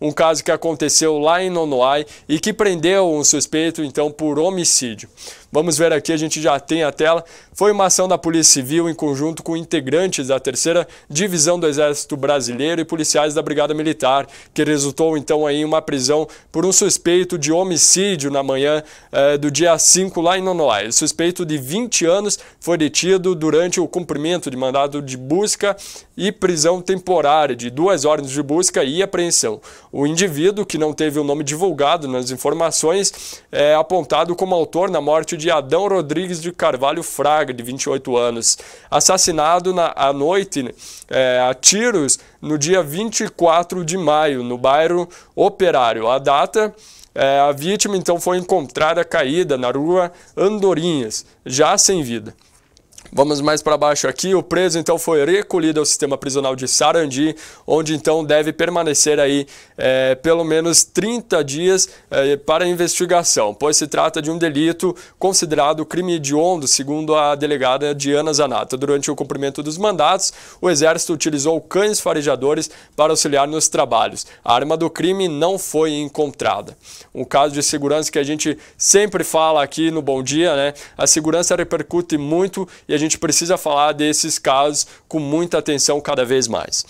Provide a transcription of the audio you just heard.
um caso que aconteceu lá em Nonoai e que prendeu um suspeito então por homicídio. Vamos ver aqui, a gente já tem a tela. Foi uma ação da Polícia Civil em conjunto com integrantes da terceira divisão do Exército Brasileiro e policiais da Brigada Militar, que resultou então aí em uma prisão por um suspeito de homicídio na manhã eh, do dia 5 lá em Nonoai. O suspeito de 20 anos foi detido durante o cumprimento de mandado de busca e prisão temporária de duas ordens de busca e apreensão. O indivíduo, que não teve o nome divulgado nas informações, é apontado como autor na morte de de Adão Rodrigues de Carvalho Fraga, de 28 anos, assassinado na, à noite é, a tiros no dia 24 de maio, no bairro Operário. A data é, a vítima então foi encontrada caída na rua Andorinhas, já sem vida. Vamos mais para baixo aqui. O preso então foi recolhido ao sistema prisional de Sarandi, onde então deve permanecer aí é, pelo menos 30 dias é, para investigação, pois se trata de um delito considerado crime hediondo, segundo a delegada Diana Zanata. Durante o cumprimento dos mandatos, o Exército utilizou cães farejadores para auxiliar nos trabalhos. A arma do crime não foi encontrada. Um caso de segurança que a gente sempre fala aqui no Bom Dia, né? A segurança repercute muito e a gente precisa falar desses casos com muita atenção cada vez mais.